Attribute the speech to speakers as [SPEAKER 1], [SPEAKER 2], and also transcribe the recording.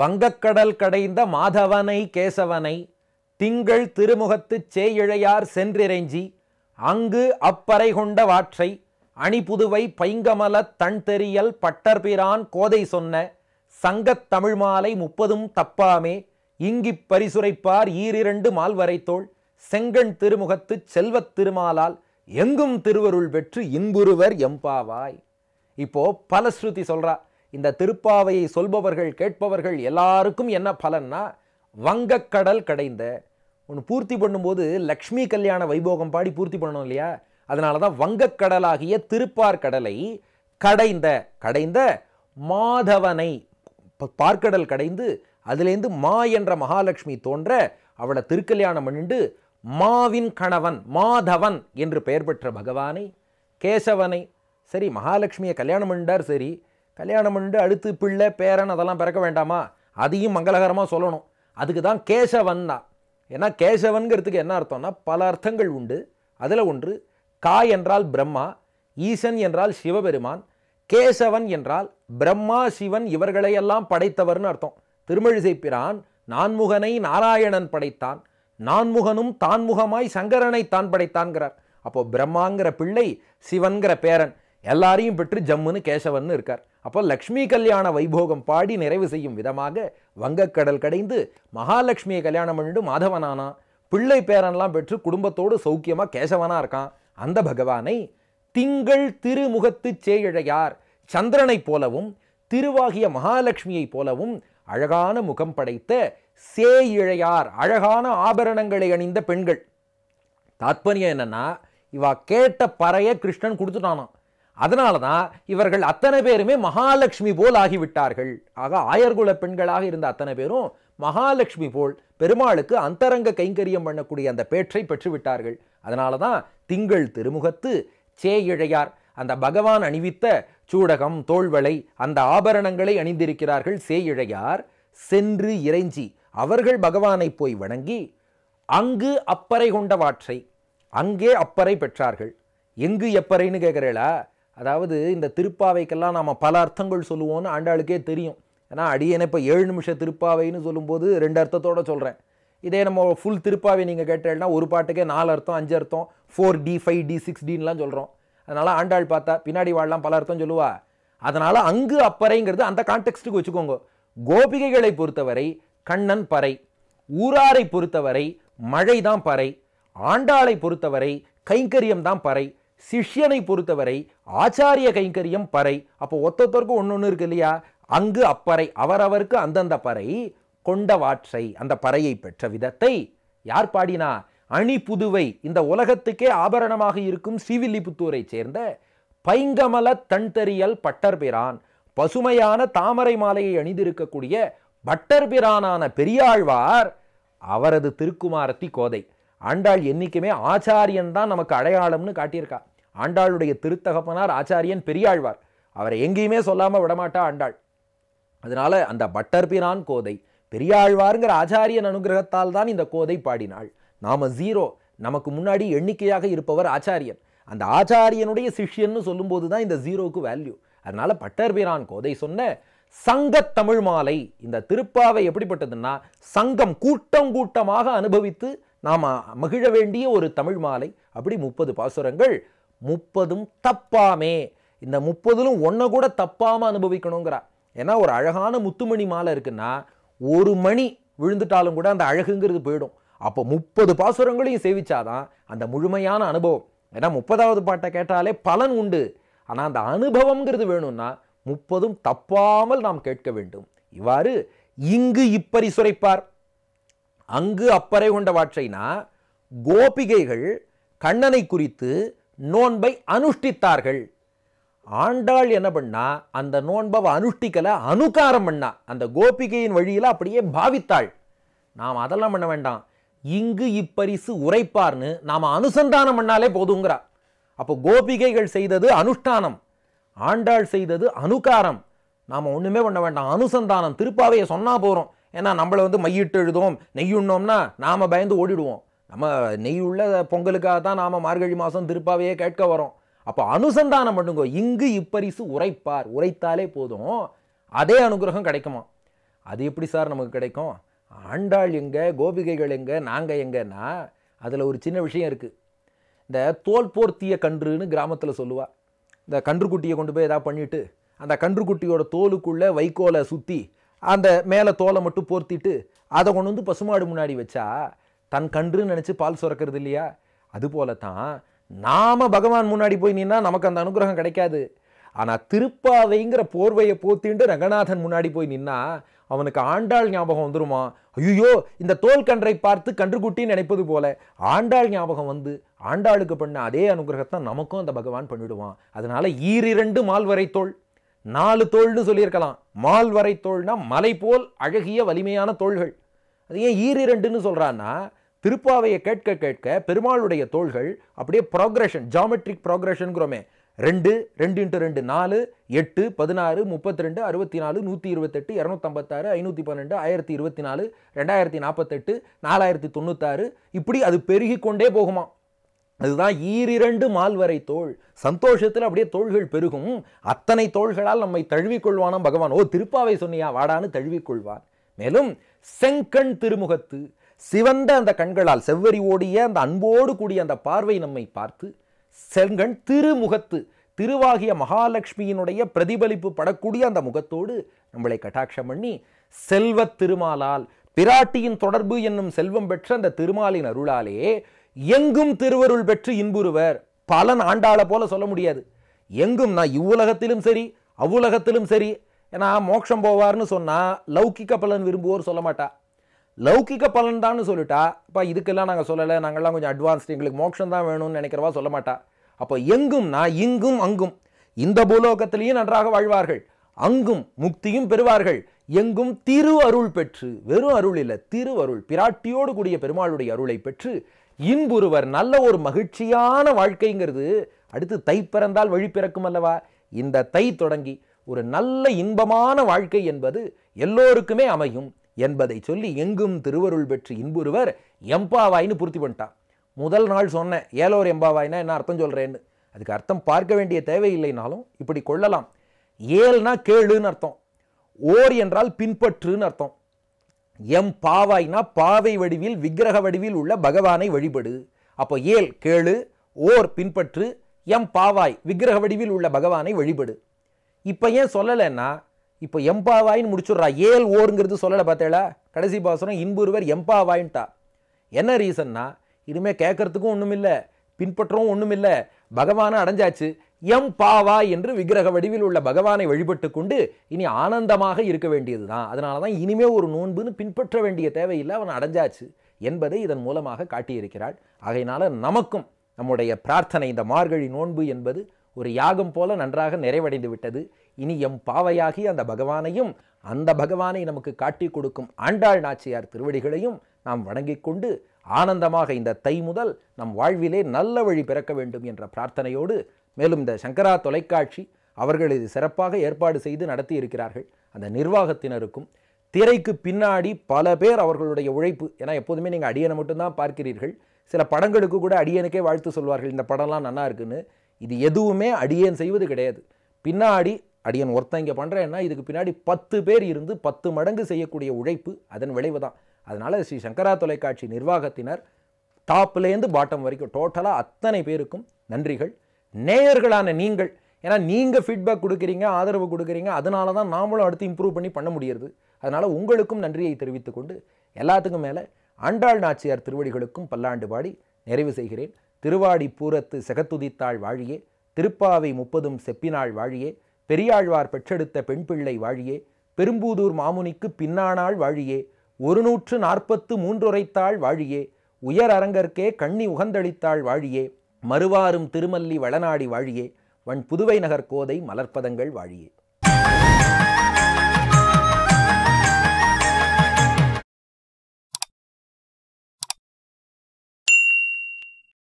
[SPEAKER 1] வங்கக்கடல் கடைந்த மாதவனை கேசவனை திங்கள் திருமுகத்து சேயிழையார் சென்றிறைஞ்சி அங்கு அப்பறை கொண்ட வாற்றை அணிபுதுவை பைங்கமல தன் தெரியல் பட்டர்பிரான் கோதை சொன்ன சங்கத் தமிழ்மாலை முப்பதும் தப்பாமே இங்கிப் பரிசுரைப்பார் ஈரிரண்டு மால்வரைத்தோள் செங்கண் திருமுகத்து செல்வத் திருமாலால் எங்கும் திருவருள் பெற்று இன்புருவர் எம்பாவாய் இப்போ பலஸ்ருதி சொல்றா இந்த திருப்பாவையை சொல்பவர்கள் கேட்பவர்கள் எல்லாருக்கும் என்ன பலன்னா வங்கக்கடல் கடைந்த ஒன்று பூர்த்தி பண்ணும்போது லக்ஷ்மி கல்யாண வைபோகம் பாடி பூர்த்தி பண்ணணும் இல்லையா அதனால தான் வங்கக்கடலாகிய திருப்பார் கடலை கடைந்த கடைந்த மாதவனை பார்க்கடல் கடைந்து அதுலேருந்து மா என்ற மகாலட்சுமி தோன்ற அவளை திருக்கல்யாணம் பண்ணிட்டு மாவின் கணவன் மாதவன் என்று பெயர் பெற்ற பகவானை கேசவனை சரி மகாலட்சுமியை கல்யாணம் பண்ணிட்டார் சரி கல்யாணம் பண்ணிட்டு அடுத்து பிள்ளை பேரன் அதெல்லாம் பிறக்க வேண்டாமா அதையும் மங்களகரமாக சொல்லணும் அதுக்கு தான் கேசவன் தான் ஏன்னா கேசவன்கிறதுக்கு என்ன அர்த்தம்னா பல அர்த்தங்கள் உண்டு அதில் ஒன்று கா என்றால் பிரம்மா ஈசன் என்றால் சிவபெருமான் கேசவன் என்றால் பிரம்மா சிவன் இவர்களையெல்லாம் படைத்தவர்னு அர்த்தம் திருமழிசை பிரான் நான்முகனை நாராயணன் படைத்தான் நான்முகனும் தான்முகமாய் சங்கரனை தான் படைத்தான்கிறார் அப்போது பிரம்மாங்கிற பிள்ளை சிவன்கிற பேரன் எல்லாரையும் பெற்று ஜம்முன்னு கேசவன் இருக்கார் அப்போ லக்ஷ்மி கல்யாண வைபோகம் பாடி நிறைவு செய்யும் விதமாக வங்கக்கடல் கடைந்து மகாலட்சுமியை கல்யாணம் பண்ணிட்டு மாதவனானா பிள்ளை பேரன்லாம் பெற்று குடும்பத்தோடு சௌக்கியமாக கேசவனாக இருக்கான் அந்த பகவானை திங்கள் திருமுகத்து சேயழையார் சந்திரனைப் போலவும் திருவாகிய மகாலட்சுமியைப் போலவும் அழகான முகம் படைத்த சே இழையார் அழகான ஆபரணங்களை அணிந்த பெண்கள் தாத்பரியம் என்னென்னா இவா கேட்ட பறைய கிருஷ்ணன் கொடுத்துட்டானான் அதனால தான் இவர்கள் அத்தனை பேருமே மகாலட்சுமி போல் ஆகிவிட்டார்கள் ஆக ஆயர்குல பெண்களாக இருந்த அத்தனை பேரும் மகாலட்சுமி போல் பெருமாளுக்கு அந்தரங்க கைங்கரியம் பண்ணக்கூடிய அந்த பேற்றை பெற்றுவிட்டார்கள் அதனால தான் திங்கள் திருமுகத்து சே இழையார் அந்த பகவான் அணிவித்த சூடகம் தோல்வளை அந்த ஆபரணங்களை அணிந்திருக்கிறார்கள் சே இழையார் சென்று இறைஞ்சி அவர்கள் பகவானை போய் வணங்கி அங்கு அப்பறை கொண்ட வாற்றை அங்கே அப்பறை பெற்றார்கள் எங்கு எப்பறைன்னு கேட்குறீங்களா அதாவது இந்த திருப்பாவைக்கெல்லாம் நாம் பல அர்த்தங்கள் சொல்லுவோம்னு ஆண்டாளுக்கே தெரியும் ஏன்னா அடியேன இப்போ ஏழு நிமிஷ திருப்பாவைன்னு சொல்லும்போது ரெண்டு அர்த்தத்தோடு சொல்கிறேன் இதே நம்ம ஃபுல் திருப்பாவை நீங்கள் கேட்டேன்னா ஒரு பாட்டுக்கே நாலு அர்த்தம் அஞ்சு அர்த்தம் ஃபோர் டி ஃபைவ் டி சிக்ஸ் டின்லாம் சொல்கிறோம் அதனால் ஆண்டாள் பார்த்தா பின்னாடி வாழலாம் பல அர்த்தம் சொல்லுவா அதனால் அங்கு அப்பறைங்கிறது அந்த கான்டெக்ட்டுக்கு வச்சுக்கோங்க கோபிகைகளை பொறுத்தவரை கண்ணன் பறை ஊராரை பொறுத்தவரை மழைதான் பறை ஆண்டாளை பொறுத்தவரை கைங்கரியம் தான் பறை சிஷ்யனை பொறுத்தவரை ஆச்சாரிய கைங்கரியம் பறை அப்போ ஒத்தொத்தருக்கும் ஒன்று ஒன்று இருக்கு இல்லையா அங்கு அப்பறை அவரவருக்கு அந்தந்த பறை கொண்டவாற்றை அந்த பறையை பெற்ற விதத்தை யார் பாடினா அணி புதுவை இந்த உலகத்துக்கே ஆபரணமாக இருக்கும் ஸ்ரீவில்லிபுத்தூரைச் சேர்ந்த பைங்கமல பட்டர் பட்டர்பிரான் பசுமையான தாமரை மாலையை அணிந்திருக்கக்கூடிய பட்டர் பிரானான பெரியாழ்வார் அவரது திருக்குமாரத்தி கோதை ஆண்டாள் என்றைக்குமே ஆச்சாரியன் தான் நமக்கு அடையாளம்னு காட்டியிருக்கா ஆண்டாளுடைய திருத்தகப்பனார் ஆச்சாரியன் பெரியாழ்வார் அவரை எங்கேயுமே சொல்லாமல் விடமாட்டா ஆண்டாள் அதனால அந்த பட்டர்பிரான் கோதை பெரியாழ்வாருங்கிற ஆச்சாரியன் அனுகிரகத்தால் தான் இந்த கோதை பாடினாள் நாம் ஜீரோ நமக்கு முன்னாடி எண்ணிக்கையாக இருப்பவர் ஆச்சாரியன் அந்த ஆச்சாரியனுடைய சிஷ்யன்னு சொல்லும்போது தான் இந்த ஜீரோக்கு வேல்யூ பட்டர் பட்டர்பிரான் கோதை சொன்ன சங்க தமிழ் மாலை இந்த திருப்பாவை எப்படிப்பட்டதுன்னா சங்கம் கூட்டம் கூட்டமாக அனுபவித்து நாம் மகிழ வேண்டிய ஒரு தமிழ் மாலை அப்படி முப்பது பாசுரங்கள் முப்பதும் தப்பாமே இந்த முப்பதிலும் ஒன்றை கூட தப்பாமல் அனுபவிக்கணுங்கிறார் ஏன்னா ஒரு அழகான முத்துமணி மாலை இருக்குன்னா ஒரு மணி விழுந்துட்டாலும் கூட அந்த அழகுங்கிறது போயிடும் அப்போ முப்பது பாசுரங்களையும் சேவிச்சாதான் அந்த முழுமையான அனுபவம் ஏன்னா முப்பதாவது பாட்டை கேட்டாலே பலன் உண்டு ஆனால் அந்த அனுபவங்கிறது வேணும்னா முப்பதும் தப்பாமல் நாம் கேட்க வேண்டும் இவ்வாறு இங்கு இப்பறி சுரைப்பார் அங்கு அப்பறை கொண்ட வாட்சைனா கோபிகைகள் கண்ணனை குறித்து நோன்பை அனுஷ்டித்தார்கள் ஆண்டாள் என்ன பண்ணா அந்த நோன்பவை அனுஷ்டிக்கலை அனுகாரம் பண்ணா அந்த கோபிகையின் வழியில் அப்படியே பாவித்தாள் நாம் அதெல்லாம் பண்ண வேண்டாம் இங்கு இப்பரிசு உரைப்பார்னு நாம் அனுசந்தானம் பண்ணாலே போதுங்கிறா அப்போ கோபிகைகள் செய்தது அனுஷ்டானம் ஆண்டாள் செய்தது அனுகாரம் நாம் ஒன்றுமே பண்ண வேண்டாம் அனுசந்தானம் திருப்பாவையை சொன்னால் போகிறோம் ஏன்னா நம்மளை வந்து மையிட்டு எழுதுவோம் நெய்யுண்ணோம்னா நாம் பயந்து ஓடிடுவோம் நம்ம நெய் உள்ள பொங்கலுக்காக தான் நாம் மார்கழி மாதம் திருப்பாவையே கேட்க வரோம் அப்போ அனுசந்தானம் பண்ணுங்க இங்கு இப்பரிசு உரைப்பார் உரைத்தாலே போதும் அதே அனுகிரகம் கிடைக்குமா அது எப்படி சார் நமக்கு கிடைக்கும் ஆண்டாள் எங்கே கோபிகைகள் எங்கே நாங்கள் எங்கன்னா அதில் ஒரு சின்ன விஷயம் இருக்குது இந்த தோல் போர்த்திய கன்றுன்னு கிராமத்தில் சொல்லுவாள் இந்த கன்றுக்குட்டியை கொண்டு போய் எதாவது பண்ணிவிட்டு அந்த கன்றுக்குட்டியோட தோலுக்குள்ளே வைக்கோலை சுற்றி அந்த மேலே தோலை மட்டும் போர்த்திட்டு அதை கொண்டு வந்து பசுமாடு முன்னாடி வச்சா தன் கன்றுன்னு நினச்சி பால் சுரக்கிறது இல்லையா அதுபோல தான் நாம் பகவான் முன்னாடி போய் நின்னா நமக்கு அந்த அனுகிரகம் கிடைக்காது ஆனால் திருப்பாவைங்கிற போர்வையை போத்திண்டு ரங்கநாதன் முன்னாடி போய் நின்னா அவனுக்கு ஆண்டாள் ஞாபகம் வந்துருமா ஐயோ இந்த தோல் கன்றை பார்த்து கன்றுக்குட்டின்னு நினைப்பது போல ஆண்டாள் ஞாபகம் வந்து ஆண்டாளுக்கு பண்ண அதே அனுகிரகத்தான் நமக்கும் அந்த பகவான் பண்ணிவிடுவான் அதனால ஈரிரண்டு மால்வரை தோல் நாலு தோல்னு சொல்லியிருக்கலாம் மால்வரை தோல்னா மலை போல் அழகிய வலிமையான தோள்கள் அது ஏன் ஈரிரண்டுன்னு சொல்கிறான்னா திருப்பாவையை கேட்க கேட்க பெருமாளுடைய தோள்கள் அப்படியே ப்ரோக்ரஷன் ஜாமெட்ரிக் ப்ராக்ரஷனுங்கிறோமே ரெண்டு ரெண்டு இன்ட்டு ரெண்டு நாலு எட்டு பதினாறு முப்பத்தி ரெண்டு அறுபத்தி நாலு நூற்றி இருபத்தெட்டு இரநூத்தம்பத்தாறு ஐநூற்றி பன்னெண்டு ஆயிரத்தி இருபத்தி நாலு ரெண்டாயிரத்தி நாற்பத்தெட்டு நாலாயிரத்தி தொண்ணூத்தாறு இப்படி அது பெருகி கொண்டே போகுமா அதுதான் ஈரிரண்டு மால்வரை தோல் சந்தோஷத்தில் அப்படியே தோள்கள் பெருகும் அத்தனை தோள்களால் நம்மை தழுவிக்கொள்வானாம் பகவான் ஓ திருப்பாவை சொன்னியா வாடான்னு தழுவிக்கொள்வான் மேலும் செங்கண் திருமுகத்து சிவந்த அந்த கண்களால் செவ்வரி ஓடிய அந்த அன்போடு கூடிய அந்த பார்வை நம்மை பார்த்து செங்கண் திருமுகத்து திருவாகிய மகாலட்சுமியினுடைய பிரதிபலிப்பு படக்கூடிய அந்த முகத்தோடு நம்மளை கட்டாட்சம் பண்ணி செல்வத் திருமாலால் பிராட்டியின் தொடர்பு என்னும் செல்வம் பெற்ற அந்த திருமாலின் அருளாலே எங்கும் திருவருள் பெற்று இன்புறுவர் பலன் ஆண்டாள போல சொல்ல முடியாது எங்கும் நான் இவ்வுலகத்திலும் சரி அவ்வுலகத்திலும் சரி ஏன்னா மோட்சம் போவார்னு சொன்னால் லௌகிக்க பலன் விரும்புவோர் சொல்ல மாட்டா லௌக்கிக பலன் தான் சொல்லிட்டா இப்போ இதுக்கெல்லாம் நாங்கள் சொல்லலை நாங்கள்லாம் கொஞ்சம் அட்வான்ஸ்டு எங்களுக்கு மோட்சம் தான் வேணும்னு நினைக்கிறவா சொல்ல மாட்டா அப்போ எங்கும் நான் இங்கும் அங்கும் இந்த பூலோகத்திலையும் நன்றாக வாழ்வார்கள் அங்கும் முக்தியும் பெறுவார்கள் எங்கும் திரு அருள் பெற்று வெறும் அருள் இல்லை திரு அருள் பிராட்டியோடு கூடிய பெருமாளுடைய அருளை பெற்று இன்புறுவர் நல்ல ஒரு மகிழ்ச்சியான வாழ்க்கைங்கிறது அடுத்து தை பிறந்தால் வழி பிறக்கும் அல்லவா இந்த தை தொடங்கி ஒரு நல்ல இன்பமான வாழ்க்கை என்பது எல்லோருக்குமே அமையும் என்பதை சொல்லி எங்கும் திருவருள் பெற்று இன்புறுவர் எம்பாவாயின்னு பூர்த்தி பண்ணிட்டான் முதல் நாள் சொன்னேன் ஏலோர் எம்பாவாயினா என்ன அர்த்தம் சொல்கிறேன்னு அதுக்கு அர்த்தம் பார்க்க வேண்டிய தேவையில்லைனாலும் இப்படி கொள்ளலாம் ஏல்னா கேளுன்னு அர்த்தம் ஓர் என்றால் பின்பற்றுன்னு அர்த்தம் எம் பாவாய்னா பாவை வடிவில் விக்கிரக வடிவில் உள்ள பகவானை வழிபடு அப்போ ஏல் கேளு ஓர் பின்பற்று எம் பாவாய் விக்கிரக வடிவில் உள்ள பகவானை வழிபடு இப்போ ஏன் சொல்லலைன்னா இப்போ எம்பாவாயின்னு முடிச்சுடுறா ஏல் ஓருங்கிறது சொல்லலை பார்த்தேளா கடைசி பாசனம் இன்புருவர் எம்பாவாயின்ட்டா என்ன ரீசன்னா இனிமேல் கேட்கறதுக்கும் ஒன்றும் இல்லை பின்பற்றவும் ஒன்றும் இல்லை பகவானை அடைஞ்சாச்சு எம் பாவா என்று விக்கிரக வடிவில் உள்ள பகவானை வழிபட்டு கொண்டு இனி ஆனந்தமாக இருக்க வேண்டியது தான் அதனால தான் இனிமே ஒரு நோன்புன்னு பின்பற்ற வேண்டிய தேவையில்லை அவன் அடைஞ்சாச்சு என்பதை இதன் மூலமாக காட்டியிருக்கிறாள் ஆகையினால நமக்கும் நம்முடைய பிரார்த்தனை இந்த மார்கழி நோன்பு என்பது ஒரு யாகம் போல நன்றாக நிறைவடைந்து விட்டது இனி எம் பாவையாகி அந்த பகவானையும் அந்த பகவானை நமக்கு காட்டி கொடுக்கும் ஆண்டாள் நாச்சியார் திருவடிகளையும் நாம் வணங்கிக் கொண்டு ஆனந்தமாக இந்த தை முதல் நம் வாழ்விலே நல்ல வழி பிறக்க வேண்டும் என்ற பிரார்த்தனையோடு மேலும் இந்த சங்கரா தொலைக்காட்சி அவர்கள் இது சிறப்பாக ஏற்பாடு செய்து நடத்தி இருக்கிறார்கள் அந்த நிர்வாகத்தினருக்கும் திரைக்கு பின்னாடி பல பேர் அவர்களுடைய உழைப்பு ஏன்னா எப்போதுமே நீங்கள் அடியனை மட்டும்தான் பார்க்கிறீர்கள் சில படங்களுக்கு கூட அடியனுக்கே வாழ்த்து சொல்வார்கள் இந்த படம்லாம் நல்லா இருக்குன்னு இது எதுவுமே அடியன் செய்வது கிடையாது பின்னாடி அடியன் ஒருத்தன் இங்கே பண்ணுறேன்னா இதுக்கு பின்னாடி பத்து பேர் இருந்து பத்து மடங்கு செய்யக்கூடிய உழைப்பு அதன் விளைவு தான் அதனால் ஸ்ரீ சங்கரா தொலைக்காட்சி நிர்வாகத்தினர் டாப்லேருந்து பாட்டம் வரைக்கும் டோட்டலாக அத்தனை பேருக்கும் நன்றிகள் நேயர்களான நீங்கள் ஏன்னா நீங்கள் ஃபீட்பேக் கொடுக்குறீங்க ஆதரவு கொடுக்குறீங்க அதனால தான் நாமளும் அடுத்து இம்ப்ரூவ் பண்ணி பண்ண முடியுது அதனால் உங்களுக்கும் நன்றியை தெரிவித்துக்கொண்டு எல்லாத்துக்கும் மேலே ஆண்டாள் நாச்சியார் திருவடிகளுக்கும் பல்லாண்டு பாடி நிறைவு செய்கிறேன் திருவாடி பூரத்து செகத்துதித்தாள் வாழியே திருப்பாவை முப்பதும் செப்பினாள் வாழியே பெரியாழ்வார் பெற்றெடுத்த பெண் பிள்ளை வாழியே பெரும்பூதூர் மாமுனிக்கு பின்னானாள் வாழியே ஒரு நூற்று நாற்பத்து மூன்றுரைத்தாள் வாழியே உயர் அரங்கற்கே கண்ணி உகந்தளித்தாள் வாழியே மறுவாரும் திருமல்லி வளநாடி வாழியே வன் புதுவை நகர் கோதை மலர்ப்பதங்கள் வாழியே